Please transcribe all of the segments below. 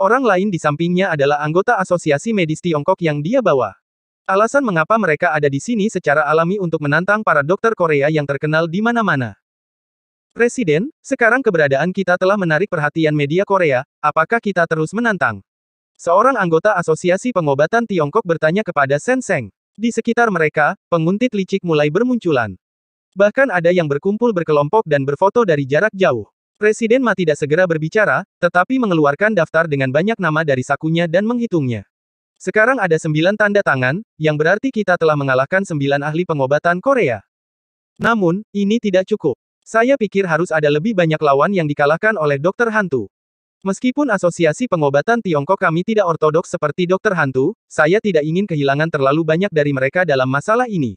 Orang lain di sampingnya adalah anggota Asosiasi Medis Tiongkok yang dia bawa. Alasan mengapa mereka ada di sini secara alami untuk menantang para dokter Korea yang terkenal di mana-mana. Presiden, sekarang keberadaan kita telah menarik perhatian media Korea, apakah kita terus menantang? Seorang anggota Asosiasi Pengobatan Tiongkok bertanya kepada Sen-seng. Di sekitar mereka, penguntit licik mulai bermunculan. Bahkan ada yang berkumpul berkelompok dan berfoto dari jarak jauh. Presiden Ma tidak segera berbicara, tetapi mengeluarkan daftar dengan banyak nama dari sakunya dan menghitungnya. Sekarang ada sembilan tanda tangan, yang berarti kita telah mengalahkan sembilan ahli pengobatan Korea. Namun, ini tidak cukup. Saya pikir harus ada lebih banyak lawan yang dikalahkan oleh dokter hantu. Meskipun asosiasi pengobatan Tiongkok kami tidak ortodoks seperti dokter hantu, saya tidak ingin kehilangan terlalu banyak dari mereka dalam masalah ini.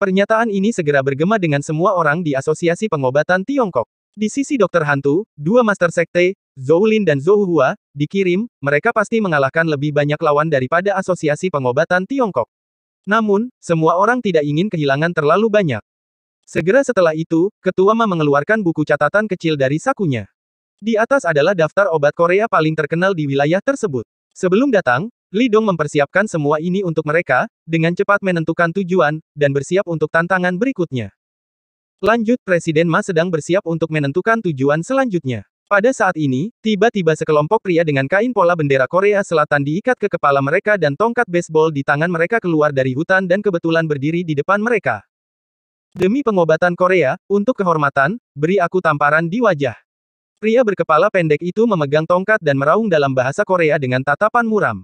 Pernyataan ini segera bergema dengan semua orang di asosiasi pengobatan Tiongkok. Di sisi dokter hantu, dua master sekte, Zhou Lin dan Zhou Hua, dikirim, mereka pasti mengalahkan lebih banyak lawan daripada asosiasi pengobatan Tiongkok. Namun, semua orang tidak ingin kehilangan terlalu banyak. Segera setelah itu, ketua Ma mengeluarkan buku catatan kecil dari sakunya. Di atas adalah daftar obat Korea paling terkenal di wilayah tersebut. Sebelum datang, Li Dong mempersiapkan semua ini untuk mereka, dengan cepat menentukan tujuan, dan bersiap untuk tantangan berikutnya. Lanjut Presiden Ma sedang bersiap untuk menentukan tujuan selanjutnya. Pada saat ini, tiba-tiba sekelompok pria dengan kain pola bendera Korea Selatan diikat ke kepala mereka dan tongkat baseball di tangan mereka keluar dari hutan dan kebetulan berdiri di depan mereka. Demi pengobatan Korea, untuk kehormatan, beri aku tamparan di wajah. Pria berkepala pendek itu memegang tongkat dan meraung dalam bahasa Korea dengan tatapan muram.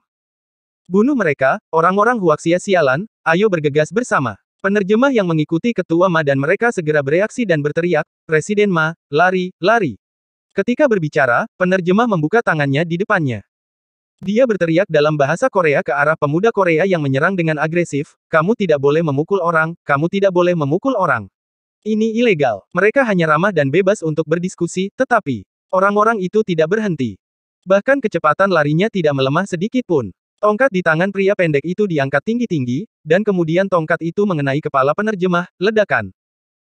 Bunuh mereka, orang-orang Huaxia sialan, ayo bergegas bersama. Penerjemah yang mengikuti ketua Ma dan mereka segera bereaksi dan berteriak, Presiden Ma, lari, lari. Ketika berbicara, penerjemah membuka tangannya di depannya. Dia berteriak dalam bahasa Korea ke arah pemuda Korea yang menyerang dengan agresif, kamu tidak boleh memukul orang, kamu tidak boleh memukul orang. Ini ilegal. Mereka hanya ramah dan bebas untuk berdiskusi, tetapi orang-orang itu tidak berhenti. Bahkan kecepatan larinya tidak melemah sedikit pun. Tongkat di tangan pria pendek itu diangkat tinggi-tinggi, dan kemudian tongkat itu mengenai kepala penerjemah, ledakan.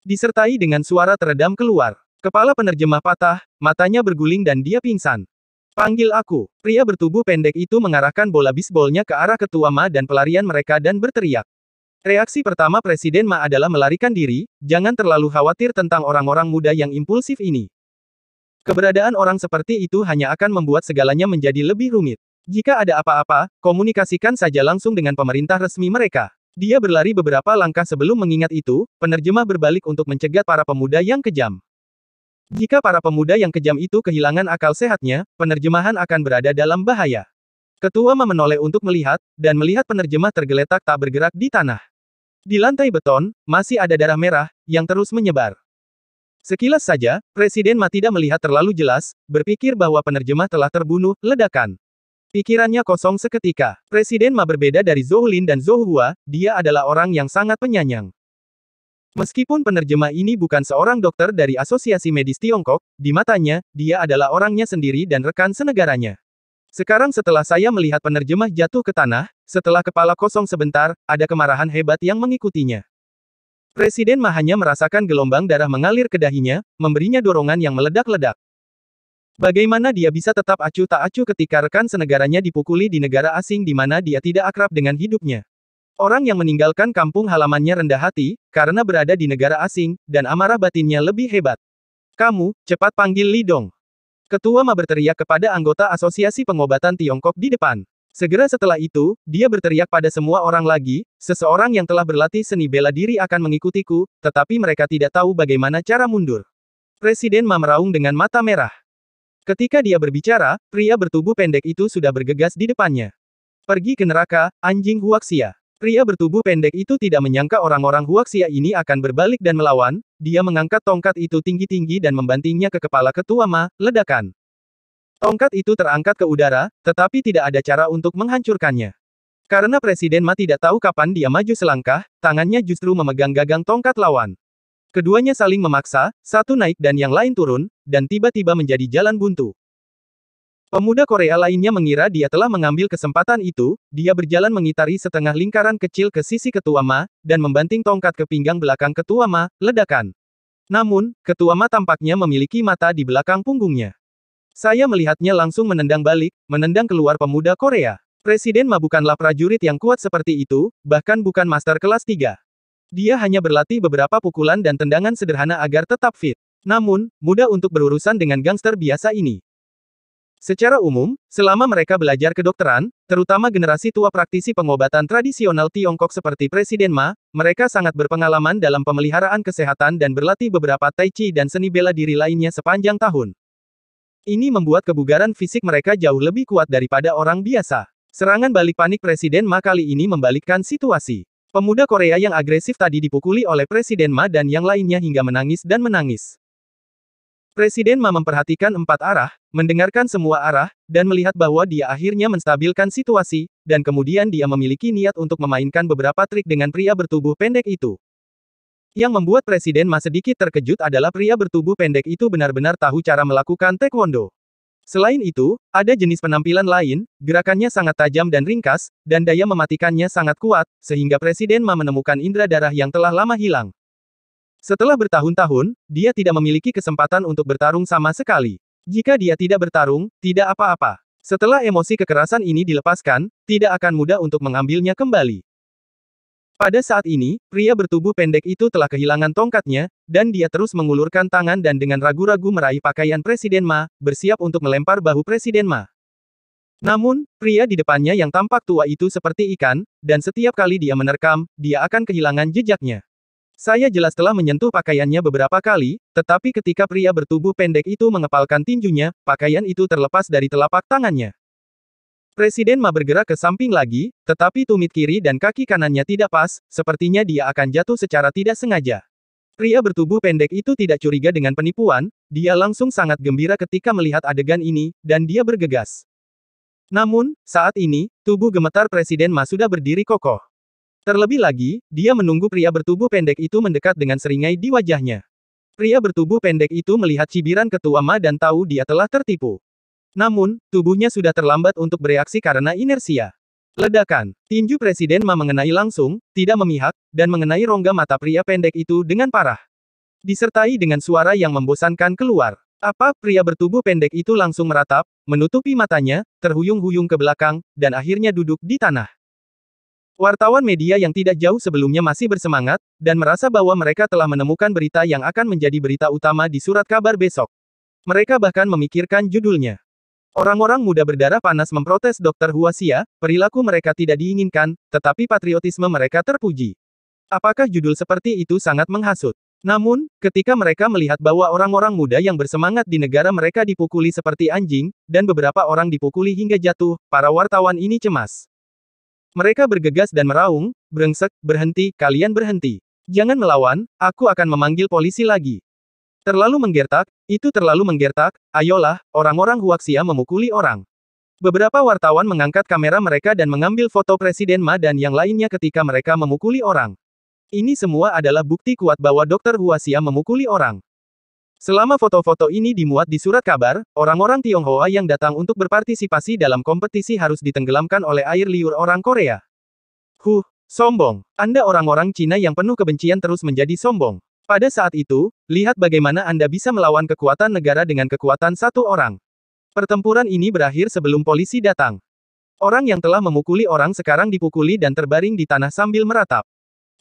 Disertai dengan suara teredam keluar. Kepala penerjemah patah, matanya berguling dan dia pingsan. Panggil aku. Pria bertubuh pendek itu mengarahkan bola bisbolnya ke arah ketua Ma dan pelarian mereka dan berteriak. Reaksi pertama Presiden Ma adalah melarikan diri, jangan terlalu khawatir tentang orang-orang muda yang impulsif ini. Keberadaan orang seperti itu hanya akan membuat segalanya menjadi lebih rumit. Jika ada apa-apa, komunikasikan saja langsung dengan pemerintah resmi mereka. Dia berlari beberapa langkah sebelum mengingat itu, penerjemah berbalik untuk mencegat para pemuda yang kejam. Jika para pemuda yang kejam itu kehilangan akal sehatnya, penerjemahan akan berada dalam bahaya. Ketua menoleh untuk melihat, dan melihat penerjemah tergeletak tak bergerak di tanah. Di lantai beton, masih ada darah merah, yang terus menyebar. Sekilas saja, Presiden Ma tidak melihat terlalu jelas, berpikir bahwa penerjemah telah terbunuh, ledakan. Pikirannya kosong seketika. Presiden Ma berbeda dari Zohlin dan Zohua, dia adalah orang yang sangat penyayang. Meskipun penerjemah ini bukan seorang dokter dari Asosiasi Medis Tiongkok, di matanya, dia adalah orangnya sendiri dan rekan senegaranya. Sekarang setelah saya melihat penerjemah jatuh ke tanah, setelah kepala kosong sebentar, ada kemarahan hebat yang mengikutinya. Presiden Ma hanya merasakan gelombang darah mengalir ke dahinya, memberinya dorongan yang meledak-ledak. Bagaimana dia bisa tetap acuh tak acuh ketika rekan senegaranya dipukuli di negara asing di mana dia tidak akrab dengan hidupnya? Orang yang meninggalkan kampung halamannya rendah hati, karena berada di negara asing, dan amarah batinnya lebih hebat. Kamu, cepat panggil Li Dong. Ketua Ma berteriak kepada anggota Asosiasi Pengobatan Tiongkok di depan. Segera setelah itu, dia berteriak pada semua orang lagi, seseorang yang telah berlatih seni bela diri akan mengikutiku, tetapi mereka tidak tahu bagaimana cara mundur. Presiden Ma meraung dengan mata merah. Ketika dia berbicara, pria bertubuh pendek itu sudah bergegas di depannya. Pergi ke neraka, anjing Huaxia. Pria bertubuh pendek itu tidak menyangka orang-orang Huaxia ini akan berbalik dan melawan, dia mengangkat tongkat itu tinggi-tinggi dan membantingnya ke kepala ketua Ma, ledakan. Tongkat itu terangkat ke udara, tetapi tidak ada cara untuk menghancurkannya. Karena Presiden Ma tidak tahu kapan dia maju selangkah, tangannya justru memegang gagang tongkat lawan. Keduanya saling memaksa, satu naik dan yang lain turun, dan tiba-tiba menjadi jalan buntu. Pemuda Korea lainnya mengira dia telah mengambil kesempatan itu, dia berjalan mengitari setengah lingkaran kecil ke sisi ketua Ma, dan membanting tongkat ke pinggang belakang ketua Ma, ledakan. Namun, ketua Ma tampaknya memiliki mata di belakang punggungnya. Saya melihatnya langsung menendang balik, menendang keluar pemuda Korea. Presiden Ma bukanlah prajurit yang kuat seperti itu, bahkan bukan master kelas 3. Dia hanya berlatih beberapa pukulan dan tendangan sederhana agar tetap fit. Namun, mudah untuk berurusan dengan gangster biasa ini. Secara umum, selama mereka belajar kedokteran, terutama generasi tua praktisi pengobatan tradisional Tiongkok seperti Presiden Ma, mereka sangat berpengalaman dalam pemeliharaan kesehatan dan berlatih beberapa tai chi dan seni bela diri lainnya sepanjang tahun. Ini membuat kebugaran fisik mereka jauh lebih kuat daripada orang biasa. Serangan balik panik Presiden Ma kali ini membalikkan situasi. Pemuda Korea yang agresif tadi dipukuli oleh Presiden Ma dan yang lainnya hingga menangis dan menangis. Presiden Ma memperhatikan empat arah, mendengarkan semua arah, dan melihat bahwa dia akhirnya menstabilkan situasi, dan kemudian dia memiliki niat untuk memainkan beberapa trik dengan pria bertubuh pendek itu. Yang membuat Presiden Ma sedikit terkejut adalah pria bertubuh pendek itu benar-benar tahu cara melakukan taekwondo. Selain itu, ada jenis penampilan lain, gerakannya sangat tajam dan ringkas, dan daya mematikannya sangat kuat, sehingga Presiden Ma menemukan indera darah yang telah lama hilang. Setelah bertahun-tahun, dia tidak memiliki kesempatan untuk bertarung sama sekali. Jika dia tidak bertarung, tidak apa-apa. Setelah emosi kekerasan ini dilepaskan, tidak akan mudah untuk mengambilnya kembali. Pada saat ini, pria bertubuh pendek itu telah kehilangan tongkatnya, dan dia terus mengulurkan tangan dan dengan ragu-ragu meraih pakaian Presiden Ma, bersiap untuk melempar bahu Presiden Ma. Namun, pria di depannya yang tampak tua itu seperti ikan, dan setiap kali dia menerkam, dia akan kehilangan jejaknya. Saya jelas telah menyentuh pakaiannya beberapa kali, tetapi ketika pria bertubuh pendek itu mengepalkan tinjunya, pakaian itu terlepas dari telapak tangannya. Presiden Ma bergerak ke samping lagi, tetapi tumit kiri dan kaki kanannya tidak pas, sepertinya dia akan jatuh secara tidak sengaja. Pria bertubuh pendek itu tidak curiga dengan penipuan, dia langsung sangat gembira ketika melihat adegan ini, dan dia bergegas. Namun, saat ini, tubuh gemetar Presiden Ma sudah berdiri kokoh. Terlebih lagi, dia menunggu pria bertubuh pendek itu mendekat dengan seringai di wajahnya. Pria bertubuh pendek itu melihat cibiran ketua Ma dan tahu dia telah tertipu. Namun, tubuhnya sudah terlambat untuk bereaksi karena inersia. Ledakan, tinju Presiden Ma mengenai langsung, tidak memihak, dan mengenai rongga mata pria pendek itu dengan parah. Disertai dengan suara yang membosankan keluar. Apa pria bertubuh pendek itu langsung meratap, menutupi matanya, terhuyung-huyung ke belakang, dan akhirnya duduk di tanah. Wartawan media yang tidak jauh sebelumnya masih bersemangat, dan merasa bahwa mereka telah menemukan berita yang akan menjadi berita utama di surat kabar besok. Mereka bahkan memikirkan judulnya. Orang-orang muda berdarah panas memprotes Dr. Huasia, perilaku mereka tidak diinginkan, tetapi patriotisme mereka terpuji. Apakah judul seperti itu sangat menghasut? Namun, ketika mereka melihat bahwa orang-orang muda yang bersemangat di negara mereka dipukuli seperti anjing, dan beberapa orang dipukuli hingga jatuh, para wartawan ini cemas. Mereka bergegas dan meraung, brengsek, berhenti, kalian berhenti. Jangan melawan, aku akan memanggil polisi lagi. Terlalu menggertak, itu terlalu menggertak, ayolah, orang-orang Huaxia memukuli orang. Beberapa wartawan mengangkat kamera mereka dan mengambil foto Presiden Ma dan yang lainnya ketika mereka memukuli orang. Ini semua adalah bukti kuat bahwa Dokter Huaxia memukuli orang. Selama foto-foto ini dimuat di surat kabar, orang-orang Tionghoa yang datang untuk berpartisipasi dalam kompetisi harus ditenggelamkan oleh air liur orang Korea. Huh, sombong. Anda orang-orang Cina yang penuh kebencian terus menjadi sombong. Pada saat itu, lihat bagaimana Anda bisa melawan kekuatan negara dengan kekuatan satu orang. Pertempuran ini berakhir sebelum polisi datang. Orang yang telah memukuli orang sekarang dipukuli dan terbaring di tanah sambil meratap.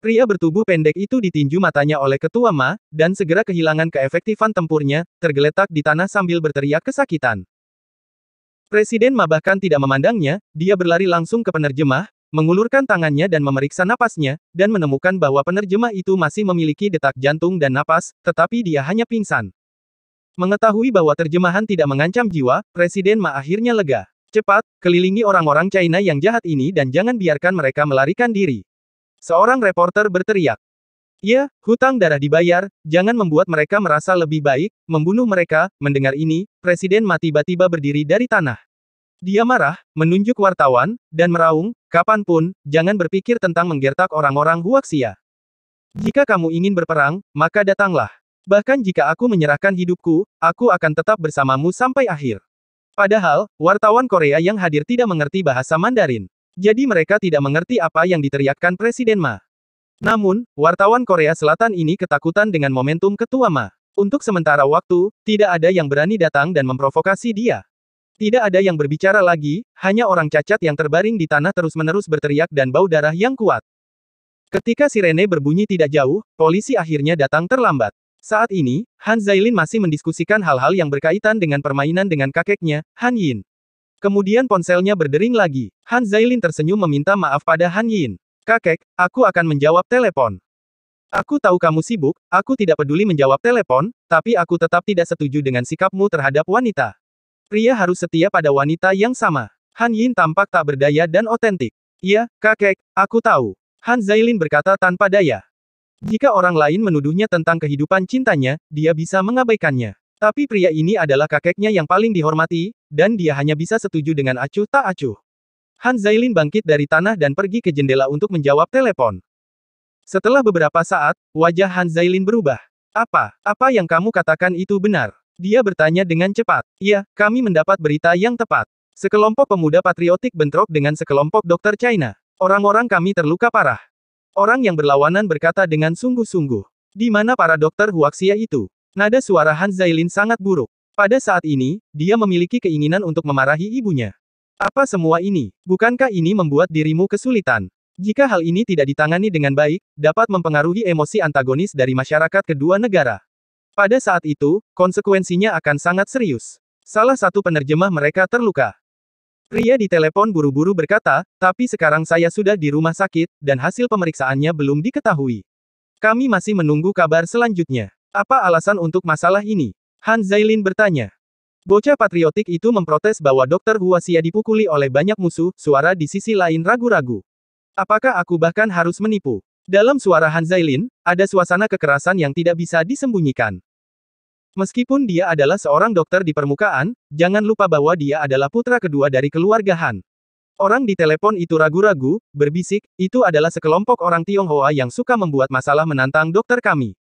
Pria bertubuh pendek itu ditinju matanya oleh ketua Ma, dan segera kehilangan keefektifan tempurnya, tergeletak di tanah sambil berteriak kesakitan. Presiden Ma bahkan tidak memandangnya, dia berlari langsung ke penerjemah, mengulurkan tangannya dan memeriksa napasnya, dan menemukan bahwa penerjemah itu masih memiliki detak jantung dan napas, tetapi dia hanya pingsan. Mengetahui bahwa terjemahan tidak mengancam jiwa, Presiden Ma akhirnya lega. Cepat, kelilingi orang-orang China yang jahat ini dan jangan biarkan mereka melarikan diri. Seorang reporter berteriak. Ya, hutang darah dibayar, jangan membuat mereka merasa lebih baik, membunuh mereka, mendengar ini, Presiden Ma tiba-tiba berdiri dari tanah. Dia marah, menunjuk wartawan, dan meraung, kapanpun, jangan berpikir tentang menggertak orang-orang Huaxia. Jika kamu ingin berperang, maka datanglah. Bahkan jika aku menyerahkan hidupku, aku akan tetap bersamamu sampai akhir. Padahal, wartawan Korea yang hadir tidak mengerti bahasa Mandarin. Jadi mereka tidak mengerti apa yang diteriakkan Presiden Ma. Namun, wartawan Korea Selatan ini ketakutan dengan momentum ketua Ma. Untuk sementara waktu, tidak ada yang berani datang dan memprovokasi dia. Tidak ada yang berbicara lagi, hanya orang cacat yang terbaring di tanah terus-menerus berteriak dan bau darah yang kuat. Ketika sirene berbunyi tidak jauh, polisi akhirnya datang terlambat. Saat ini, Han Zailin masih mendiskusikan hal-hal yang berkaitan dengan permainan dengan kakeknya, Han Yin. Kemudian ponselnya berdering lagi. Han Zailin tersenyum meminta maaf pada Han Yin. Kakek, aku akan menjawab telepon. Aku tahu kamu sibuk, aku tidak peduli menjawab telepon, tapi aku tetap tidak setuju dengan sikapmu terhadap wanita. Pria harus setia pada wanita yang sama. Han Yin tampak tak berdaya dan otentik. Iya, kakek, aku tahu. Han Zailin berkata tanpa daya. Jika orang lain menuduhnya tentang kehidupan cintanya, dia bisa mengabaikannya. Tapi pria ini adalah kakeknya yang paling dihormati, dan dia hanya bisa setuju dengan acuh tak acuh. Han Zailin bangkit dari tanah dan pergi ke jendela untuk menjawab telepon. Setelah beberapa saat, wajah Han Zailin berubah. Apa? Apa yang kamu katakan itu benar? Dia bertanya dengan cepat. Iya, kami mendapat berita yang tepat. Sekelompok pemuda patriotik bentrok dengan sekelompok dokter China. Orang-orang kami terluka parah. Orang yang berlawanan berkata dengan sungguh-sungguh. Di mana para dokter Huaxia itu? Nada suara Han Zailin sangat buruk. Pada saat ini, dia memiliki keinginan untuk memarahi ibunya. Apa semua ini? Bukankah ini membuat dirimu kesulitan? Jika hal ini tidak ditangani dengan baik, dapat mempengaruhi emosi antagonis dari masyarakat kedua negara. Pada saat itu, konsekuensinya akan sangat serius. Salah satu penerjemah mereka terluka. Pria di telepon buru-buru berkata, tapi sekarang saya sudah di rumah sakit, dan hasil pemeriksaannya belum diketahui. Kami masih menunggu kabar selanjutnya. Apa alasan untuk masalah ini? Han Zailin bertanya. Bocah patriotik itu memprotes bahwa Dr. Huasia dipukuli oleh banyak musuh, suara di sisi lain ragu-ragu. Apakah aku bahkan harus menipu? Dalam suara Han Zailin, ada suasana kekerasan yang tidak bisa disembunyikan. Meskipun dia adalah seorang dokter di permukaan, jangan lupa bahwa dia adalah putra kedua dari keluarga Han. Orang di telepon itu ragu-ragu, berbisik, itu adalah sekelompok orang Tionghoa yang suka membuat masalah menantang dokter kami.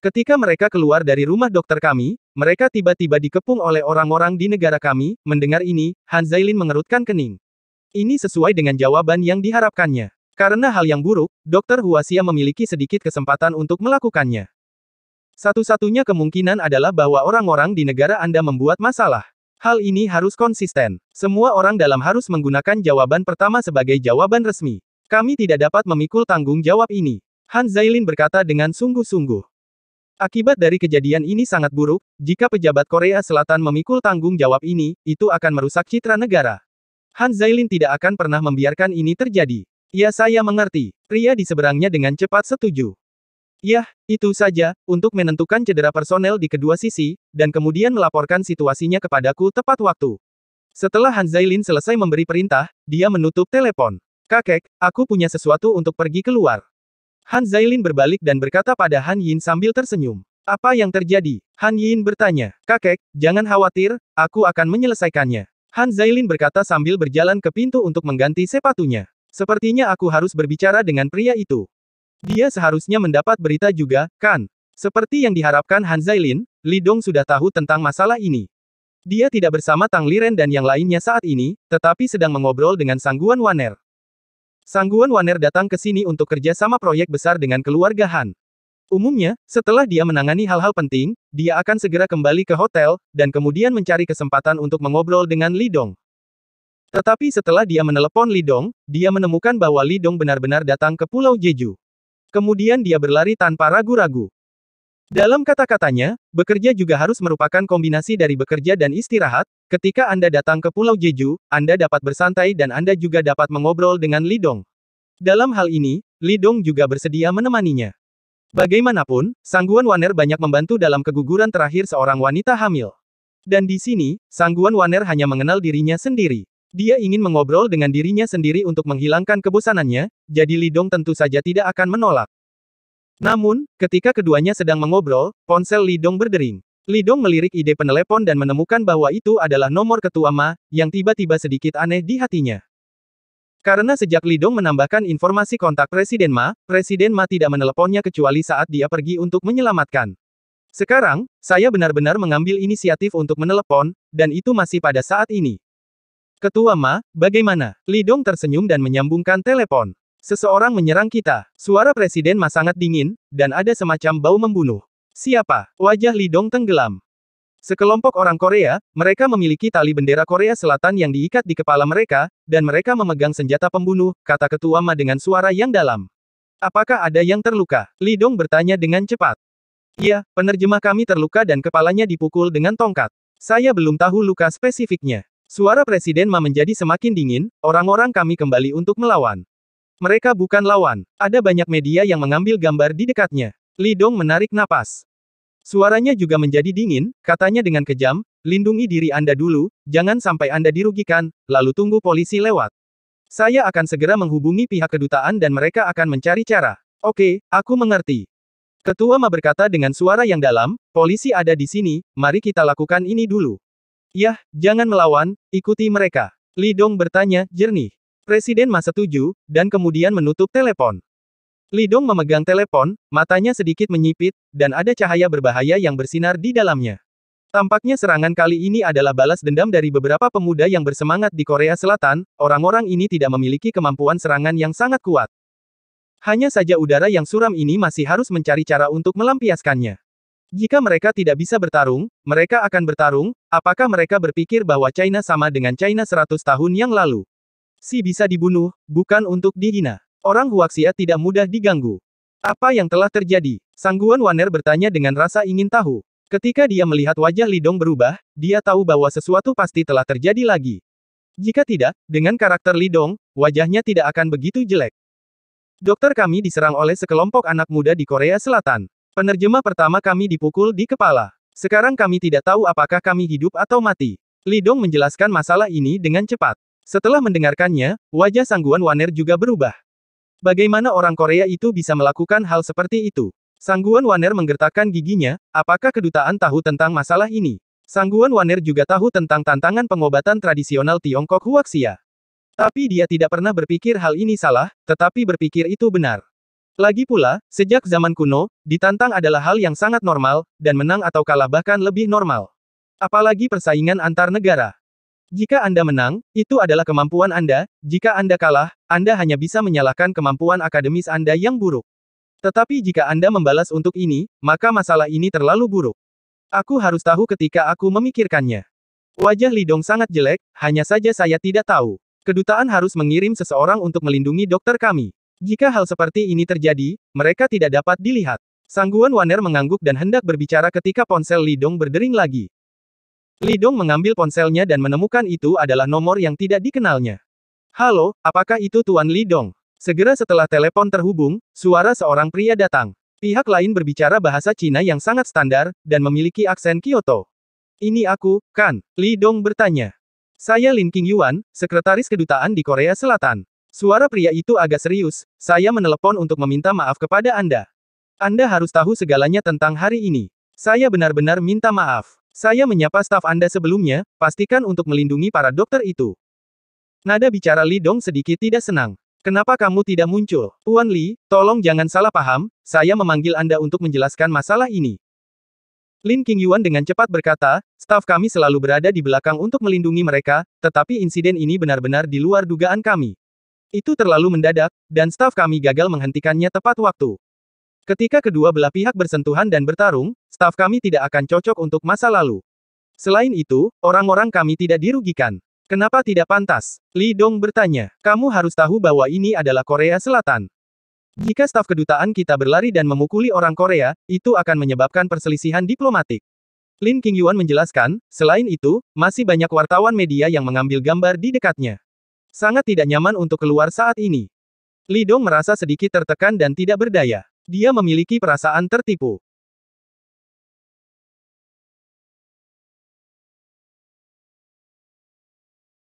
Ketika mereka keluar dari rumah dokter kami, mereka tiba-tiba dikepung oleh orang-orang di negara kami, mendengar ini, Han Zailin mengerutkan kening. Ini sesuai dengan jawaban yang diharapkannya. Karena hal yang buruk, Dokter Huasia memiliki sedikit kesempatan untuk melakukannya. Satu-satunya kemungkinan adalah bahwa orang-orang di negara Anda membuat masalah. Hal ini harus konsisten. Semua orang dalam harus menggunakan jawaban pertama sebagai jawaban resmi. Kami tidak dapat memikul tanggung jawab ini. Han Zailin berkata dengan sungguh-sungguh. Akibat dari kejadian ini sangat buruk, jika pejabat Korea Selatan memikul tanggung jawab ini, itu akan merusak citra negara. Han Zailin tidak akan pernah membiarkan ini terjadi. Ya saya mengerti, pria di seberangnya dengan cepat setuju. Yah, itu saja, untuk menentukan cedera personel di kedua sisi, dan kemudian melaporkan situasinya kepadaku tepat waktu. Setelah Han Zailin selesai memberi perintah, dia menutup telepon. Kakek, aku punya sesuatu untuk pergi keluar. Han Zailin berbalik dan berkata pada Han Yin sambil tersenyum. Apa yang terjadi? Han Yin bertanya. Kakek, jangan khawatir, aku akan menyelesaikannya. Han Zailin berkata sambil berjalan ke pintu untuk mengganti sepatunya. Sepertinya aku harus berbicara dengan pria itu. Dia seharusnya mendapat berita juga, kan? Seperti yang diharapkan Han Zailin, Li Dong sudah tahu tentang masalah ini. Dia tidak bersama Tang Liren dan yang lainnya saat ini, tetapi sedang mengobrol dengan Sangguan Waner. Sangguan Waner datang ke sini untuk kerja sama proyek besar dengan keluarga Han. Umumnya, setelah dia menangani hal-hal penting, dia akan segera kembali ke hotel, dan kemudian mencari kesempatan untuk mengobrol dengan Lidong. Tetapi setelah dia menelepon Lidong, dia menemukan bahwa Lidong benar-benar datang ke Pulau Jeju. Kemudian dia berlari tanpa ragu-ragu. Dalam kata-katanya, bekerja juga harus merupakan kombinasi dari bekerja dan istirahat. Ketika Anda datang ke Pulau Jeju, Anda dapat bersantai dan Anda juga dapat mengobrol dengan Lidong. Dalam hal ini, Lidong juga bersedia menemaninya. Bagaimanapun, Sangguan Waner banyak membantu dalam keguguran terakhir seorang wanita hamil. Dan di sini, Sangguan Waner hanya mengenal dirinya sendiri. Dia ingin mengobrol dengan dirinya sendiri untuk menghilangkan kebosanannya, jadi Lidong tentu saja tidak akan menolak. Namun, ketika keduanya sedang mengobrol, ponsel Lidong berdering. Lidong melirik ide penelepon dan menemukan bahwa itu adalah nomor ketua Ma, yang tiba-tiba sedikit aneh di hatinya. Karena sejak Lidong menambahkan informasi kontak Presiden Ma, Presiden Ma tidak meneleponnya kecuali saat dia pergi untuk menyelamatkan. Sekarang, saya benar-benar mengambil inisiatif untuk menelepon, dan itu masih pada saat ini. Ketua Ma, bagaimana? Lidong tersenyum dan menyambungkan telepon. Seseorang menyerang kita. Suara presiden Ma sangat dingin, dan ada semacam bau membunuh. Siapa? Wajah Lidong tenggelam. Sekelompok orang Korea, mereka memiliki tali bendera Korea Selatan yang diikat di kepala mereka, dan mereka memegang senjata pembunuh, kata ketua Ma dengan suara yang dalam. Apakah ada yang terluka? Lidong bertanya dengan cepat. Ya, penerjemah kami terluka dan kepalanya dipukul dengan tongkat. Saya belum tahu luka spesifiknya. Suara Presiden Ma menjadi semakin dingin, orang-orang kami kembali untuk melawan. Mereka bukan lawan. Ada banyak media yang mengambil gambar di dekatnya. Lidong menarik napas. Suaranya juga menjadi dingin, katanya dengan kejam, lindungi diri Anda dulu, jangan sampai Anda dirugikan, lalu tunggu polisi lewat. Saya akan segera menghubungi pihak kedutaan dan mereka akan mencari cara. Oke, aku mengerti. Ketua Ma berkata dengan suara yang dalam, polisi ada di sini, mari kita lakukan ini dulu. Yah, jangan melawan, ikuti mereka. Lidong bertanya, jernih. Presiden Ma setuju, dan kemudian menutup telepon. Lidong memegang telepon, matanya sedikit menyipit, dan ada cahaya berbahaya yang bersinar di dalamnya. Tampaknya serangan kali ini adalah balas dendam dari beberapa pemuda yang bersemangat di Korea Selatan, orang-orang ini tidak memiliki kemampuan serangan yang sangat kuat. Hanya saja udara yang suram ini masih harus mencari cara untuk melampiaskannya. Jika mereka tidak bisa bertarung, mereka akan bertarung, apakah mereka berpikir bahwa China sama dengan China 100 tahun yang lalu? Si bisa dibunuh, bukan untuk dihina. Orang Huaxia tidak mudah diganggu. Apa yang telah terjadi? Sangguan Waner bertanya dengan rasa ingin tahu. Ketika dia melihat wajah Lidong berubah, dia tahu bahwa sesuatu pasti telah terjadi lagi. Jika tidak, dengan karakter Lidong, wajahnya tidak akan begitu jelek. Dokter kami diserang oleh sekelompok anak muda di Korea Selatan. Penerjemah pertama kami dipukul di kepala. Sekarang kami tidak tahu apakah kami hidup atau mati. Lidong menjelaskan masalah ini dengan cepat. Setelah mendengarkannya, wajah Sangguan Waner juga berubah. Bagaimana orang Korea itu bisa melakukan hal seperti itu? Sangguan Waner menggertakkan giginya, apakah kedutaan tahu tentang masalah ini? Sangguan Waner juga tahu tentang tantangan pengobatan tradisional Tiongkok Huaxia. Tapi dia tidak pernah berpikir hal ini salah, tetapi berpikir itu benar. Lagi pula, sejak zaman kuno, ditantang adalah hal yang sangat normal, dan menang atau kalah bahkan lebih normal. Apalagi persaingan antar negara. Jika Anda menang, itu adalah kemampuan Anda, jika Anda kalah, Anda hanya bisa menyalahkan kemampuan akademis Anda yang buruk. Tetapi jika Anda membalas untuk ini, maka masalah ini terlalu buruk. Aku harus tahu ketika aku memikirkannya. Wajah Lidong sangat jelek, hanya saja saya tidak tahu. Kedutaan harus mengirim seseorang untuk melindungi dokter kami. Jika hal seperti ini terjadi, mereka tidak dapat dilihat. Sangguan Waner mengangguk dan hendak berbicara ketika ponsel Lidong berdering lagi. Lidong mengambil ponselnya dan menemukan itu adalah nomor yang tidak dikenalnya. Halo, apakah itu Tuan Lidong? Segera setelah telepon terhubung, suara seorang pria datang. Pihak lain berbicara bahasa Cina yang sangat standar, dan memiliki aksen Kyoto. Ini aku, kan? Li Dong bertanya. Saya Lin King Yuan, sekretaris kedutaan di Korea Selatan. Suara pria itu agak serius, saya menelepon untuk meminta maaf kepada Anda. Anda harus tahu segalanya tentang hari ini. Saya benar-benar minta maaf. Saya menyapa staf Anda sebelumnya, pastikan untuk melindungi para dokter itu. Nada bicara Li Dong sedikit tidak senang. Kenapa kamu tidak muncul? Wan Li, tolong jangan salah paham, saya memanggil Anda untuk menjelaskan masalah ini. Lin Yuan dengan cepat berkata, staf kami selalu berada di belakang untuk melindungi mereka, tetapi insiden ini benar-benar di luar dugaan kami. Itu terlalu mendadak, dan staf kami gagal menghentikannya tepat waktu. Ketika kedua belah pihak bersentuhan dan bertarung, staf kami tidak akan cocok untuk masa lalu. Selain itu, orang-orang kami tidak dirugikan. Kenapa tidak pantas? Li Dong bertanya. Kamu harus tahu bahwa ini adalah Korea Selatan. Jika staf kedutaan kita berlari dan memukuli orang Korea, itu akan menyebabkan perselisihan diplomatik. Lin King Yuan menjelaskan, selain itu, masih banyak wartawan media yang mengambil gambar di dekatnya. Sangat tidak nyaman untuk keluar saat ini. Li Dong merasa sedikit tertekan dan tidak berdaya. Dia memiliki perasaan tertipu.